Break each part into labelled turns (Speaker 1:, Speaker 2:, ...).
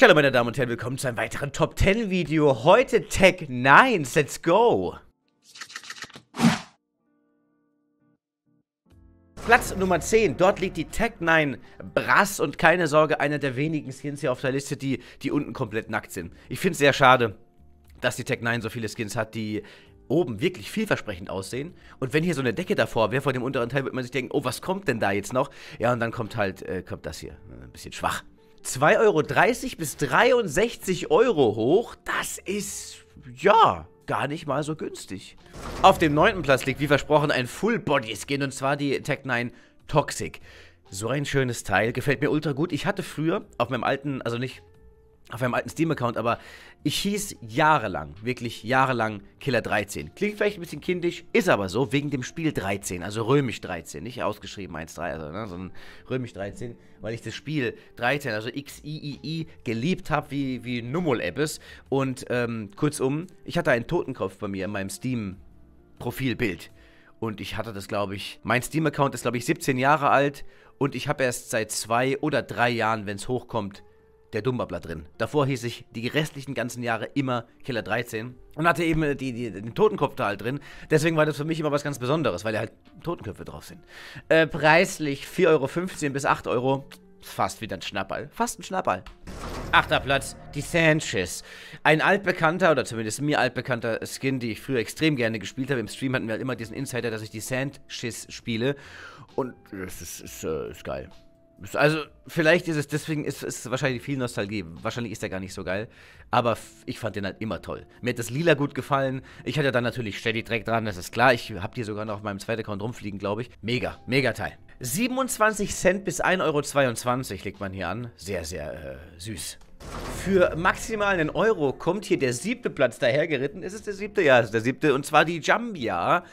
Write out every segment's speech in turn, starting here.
Speaker 1: Hallo meine Damen und Herren, willkommen zu einem weiteren Top 10 Video. Heute Tech 9, let's go! Platz Nummer 10, dort liegt die Tech 9 Brass und keine Sorge, einer der wenigen Skins hier auf der Liste, die, die unten komplett nackt sind. Ich finde es sehr schade, dass die Tech 9 so viele Skins hat, die oben wirklich vielversprechend aussehen. Und wenn hier so eine Decke davor wäre, vor dem unteren Teil, würde man sich denken, oh, was kommt denn da jetzt noch? Ja, und dann kommt halt, äh, kommt das hier, ein bisschen schwach. 2,30 Euro bis 63 Euro hoch. Das ist, ja, gar nicht mal so günstig. Auf dem neunten Platz liegt, wie versprochen, ein Full-Body-Skin und zwar die Tech 9 Toxic. So ein schönes Teil, gefällt mir ultra gut. Ich hatte früher auf meinem alten, also nicht auf einem alten Steam-Account, aber ich hieß jahrelang, wirklich jahrelang Killer 13. Klingt vielleicht ein bisschen kindisch, ist aber so, wegen dem Spiel 13, also römisch 13, nicht ausgeschrieben 1.3, also, ne, sondern römisch 13, weil ich das Spiel 13, also XIII, geliebt habe wie, wie Nummel Ebbes. Und ähm, kurzum, ich hatte einen Totenkopf bei mir in meinem Steam-Profilbild. Und ich hatte das, glaube ich, mein Steam-Account ist, glaube ich, 17 Jahre alt und ich habe erst seit zwei oder drei Jahren, wenn es hochkommt, der Dummbabler drin. Davor hieß ich die restlichen ganzen Jahre immer Killer 13 und hatte eben äh, die, die, den Totenkopf da halt drin. Deswegen war das für mich immer was ganz Besonderes, weil da halt Totenköpfe drauf sind. Äh, preislich 4,15 Euro bis 8 Euro. Fast wieder ein Schnappball. Fast ein Schnappball. Achter Platz, die Sanchez. Ein altbekannter, oder zumindest mir altbekannter Skin, die ich früher extrem gerne gespielt habe. Im Stream hatten wir halt immer diesen Insider, dass ich die Sanchez spiele. Und das ist, ist, äh, ist geil. Also, vielleicht ist es deswegen, ist es wahrscheinlich viel Nostalgie. Wahrscheinlich ist er gar nicht so geil. Aber ich fand den halt immer toll. Mir hat das Lila gut gefallen. Ich hatte dann natürlich Steady Dreck dran, das ist klar. Ich hab die sogar noch auf meinem zweiten Account rumfliegen, glaube ich. Mega, mega Teil. 27 Cent bis 1,22 Euro legt man hier an. Sehr, sehr äh, süß. Für maximal einen Euro kommt hier der siebte Platz dahergeritten. Ist es der siebte? Ja, es ist der siebte. Und zwar die Jambia.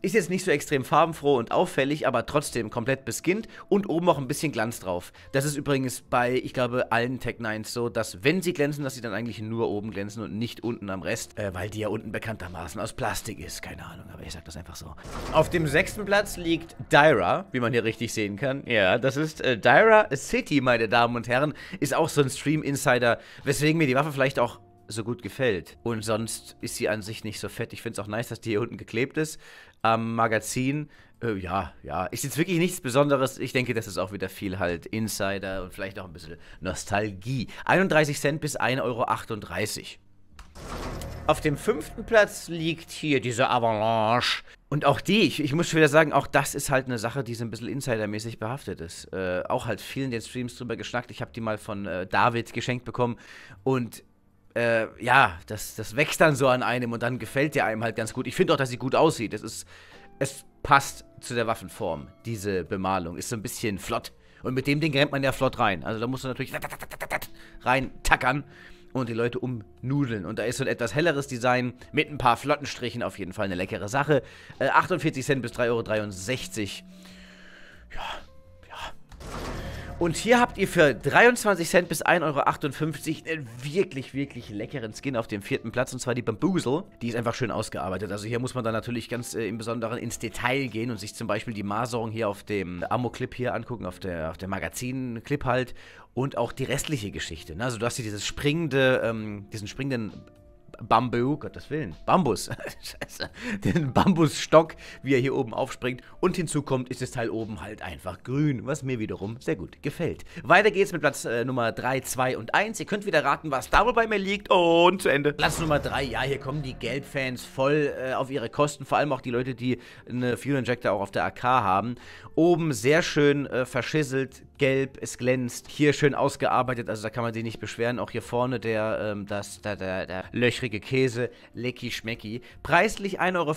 Speaker 1: Ist jetzt nicht so extrem farbenfroh und auffällig, aber trotzdem komplett beskinnt und oben auch ein bisschen Glanz drauf. Das ist übrigens bei, ich glaube, allen Tech 9s so, dass wenn sie glänzen, dass sie dann eigentlich nur oben glänzen und nicht unten am Rest, äh, weil die ja unten bekanntermaßen aus Plastik ist. Keine Ahnung, aber ich sag das einfach so. Auf dem sechsten Platz liegt Dyra, wie man hier richtig sehen kann. Ja, das ist äh, Dyra City, meine Damen und Herren. Ist auch so ein Stream-Insider, weswegen mir die Waffe vielleicht auch so gut gefällt. Und sonst ist sie an sich nicht so fett. Ich finde es auch nice, dass die hier unten geklebt ist. Am Magazin, äh, ja, ja, ist jetzt wirklich nichts Besonderes. Ich denke, das ist auch wieder viel halt Insider und vielleicht auch ein bisschen Nostalgie. 31 Cent bis 1,38 Euro. Auf dem fünften Platz liegt hier diese Avalanche. Und auch die, ich, ich, muss schon wieder sagen, auch das ist halt eine Sache, die so ein bisschen insidermäßig behaftet ist. Äh, auch halt vielen den Streams drüber geschnackt. Ich habe die mal von äh, David geschenkt bekommen. Und äh, ja, das, das wächst dann so an einem und dann gefällt der einem halt ganz gut. Ich finde auch, dass sie gut aussieht. Es ist, es passt zu der Waffenform, diese Bemalung. Ist so ein bisschen flott. Und mit dem Ding rennt man ja flott rein. Also da musst du natürlich rein tackern und die Leute umnudeln. Und da ist so ein etwas helleres Design mit ein paar flotten Strichen auf jeden Fall eine leckere Sache. Äh, 48 Cent bis 3,63 Euro. Ja, und hier habt ihr für 23 Cent bis 1,58 Euro einen wirklich, wirklich leckeren Skin auf dem vierten Platz. Und zwar die Bamboozle. Die ist einfach schön ausgearbeitet. Also hier muss man dann natürlich ganz äh, im Besonderen ins Detail gehen und sich zum Beispiel die Maserung hier auf dem Ammo-Clip hier angucken, auf der, auf der Magazin-Clip halt. Und auch die restliche Geschichte. Ne? Also du hast hier dieses springende, ähm, diesen springenden Bamboo, Gottes Willen, Bambus, scheiße, den Bambusstock, wie er hier oben aufspringt. Und hinzu kommt, ist das Teil oben halt einfach grün, was mir wiederum sehr gut gefällt. Weiter geht's mit Platz äh, Nummer 3, 2 und 1. Ihr könnt wieder raten, was da wohl bei mir liegt. Und zu Ende. Platz Nummer 3, ja, hier kommen die Gelbfans voll äh, auf ihre Kosten. Vor allem auch die Leute, die eine Fuel Injector auch auf der AK haben. Oben sehr schön äh, verschisselt, gelb, es glänzt. Hier schön ausgearbeitet, also da kann man sich nicht beschweren. Auch hier vorne der, ähm, das, da, der, der löchrige Käse, lecky schmecky. Preislich 1,74 Euro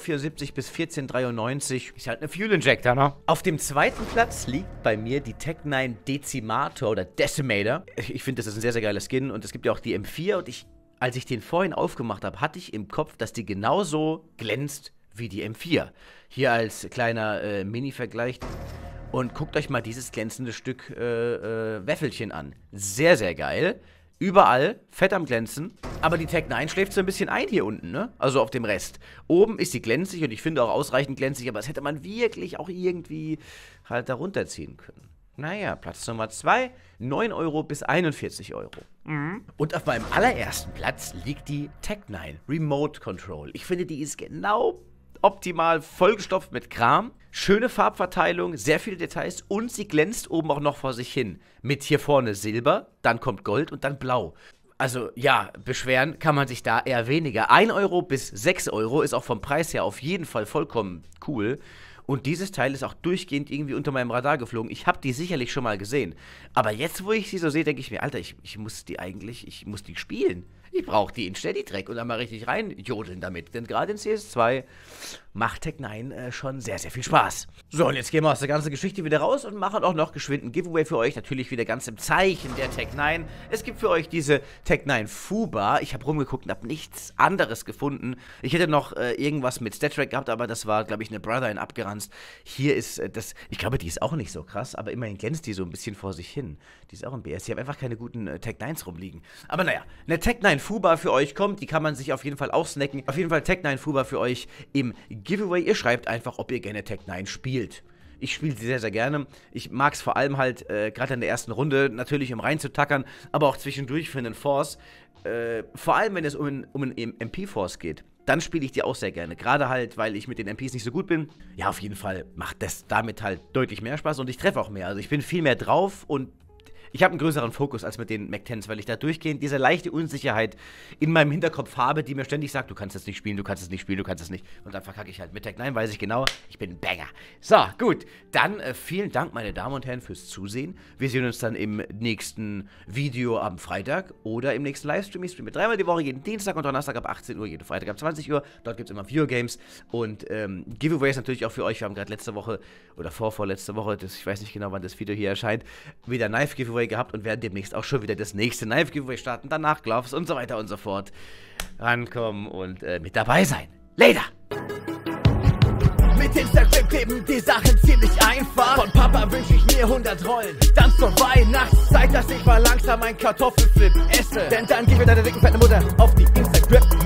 Speaker 1: bis 14,93 Ist halt eine Fuel Injector, ne? Auf dem zweiten Platz liegt bei mir die Tech9 Dezimator oder Decimator. Ich finde, das ist ein sehr, sehr geiler Skin und es gibt ja auch die M4 und ich, als ich den vorhin aufgemacht habe, hatte ich im Kopf, dass die genauso glänzt wie die M4. Hier als kleiner äh, Mini-Vergleich. Und guckt euch mal dieses glänzende Stück äh, äh, Wäffelchen an. Sehr, sehr geil. Überall, fett am Glänzen. Aber die Tech 9 schläft so ein bisschen ein hier unten, ne? Also auf dem Rest. Oben ist sie glänzig und ich finde auch ausreichend glänzig, aber das hätte man wirklich auch irgendwie halt da runterziehen können. Naja, Platz Nummer 2, 9 Euro bis 41 Euro. Mhm. Und auf meinem allerersten Platz liegt die Tech9 Remote Control. Ich finde, die ist genau optimal vollgestopft mit Kram. Schöne Farbverteilung, sehr viele Details und sie glänzt oben auch noch vor sich hin. Mit hier vorne Silber, dann kommt Gold und dann Blau. Also ja, beschweren kann man sich da eher weniger. 1 Euro bis 6 Euro ist auch vom Preis her auf jeden Fall vollkommen cool. Und dieses Teil ist auch durchgehend irgendwie unter meinem Radar geflogen. Ich habe die sicherlich schon mal gesehen. Aber jetzt, wo ich sie so sehe, denke ich mir, Alter, ich, ich muss die eigentlich, ich muss die spielen. Ich brauche die in Steady-Track und dann mal richtig reinjodeln damit. Denn gerade in CS2 macht Tech 9 äh, schon sehr, sehr viel Spaß. So, und jetzt gehen wir aus der ganzen Geschichte wieder raus und machen auch noch geschwind ein Giveaway für euch. Natürlich wieder ganz im Zeichen der Tech 9. Es gibt für euch diese Tech 9 Fuba. Ich habe rumgeguckt und habe nichts anderes gefunden. Ich hätte noch äh, irgendwas mit Stat gehabt, aber das war, glaube ich, eine Brotherin abgeranzt. Hier ist äh, das, ich glaube, die ist auch nicht so krass, aber immerhin glänzt die so ein bisschen vor sich hin. Die ist auch ein BS. Die haben einfach keine guten äh, Tech 9s rumliegen. Aber naja, eine Tech 9 Fuba für euch kommt. Die kann man sich auf jeden Fall auch snacken. Auf jeden Fall Tech 9 Fuba für euch im Giveaway. Ihr schreibt einfach, ob ihr gerne Tech 9 spielt. Ich spiele sie sehr, sehr gerne. Ich mag es vor allem halt äh, gerade in der ersten Runde natürlich, um reinzutackern, aber auch zwischendurch für einen Force. Äh, vor allem, wenn es um, um einen MP-Force geht dann spiele ich die auch sehr gerne. Gerade halt, weil ich mit den MPs nicht so gut bin. Ja, auf jeden Fall macht das damit halt deutlich mehr Spaß und ich treffe auch mehr. Also ich bin viel mehr drauf und ich habe einen größeren Fokus als mit den McTens, weil ich da durchgehend diese leichte Unsicherheit in meinem Hinterkopf habe, die mir ständig sagt, du kannst es nicht spielen, du kannst es nicht spielen, du kannst es nicht. Und dann verkacke ich halt mit Tech. Nein, weiß ich genau, ich bin ein Banger. So, gut. Dann äh, vielen Dank, meine Damen und Herren, fürs Zusehen. Wir sehen uns dann im nächsten Video am Freitag oder im nächsten Livestream. Ich streame dreimal die Woche, jeden Dienstag und Donnerstag ab 18 Uhr, jeden Freitag ab 20 Uhr. Dort gibt es immer Viewer-Games und ähm, Giveaways natürlich auch für euch. Wir haben gerade letzte Woche oder vorvorletzte Woche, das, ich weiß nicht genau, wann das Video hier erscheint, wieder Knife-Giveaway Giveaway gehabt und werden demnächst auch schon wieder das nächste Knife Giveaway starten. Danach Gloves und so weiter und so fort. Rankommen und äh, mit dabei sein. Later! Mit Instagram kleben die Sachen ziemlich einfach. Von Papa wünsche ich mir 100 Rollen. Dann zur Weihnachtszeit, dass ich mal langsam einen Kartoffelflip esse. Denn dann gib mir deine dicken fette Mutter auf die Instagram.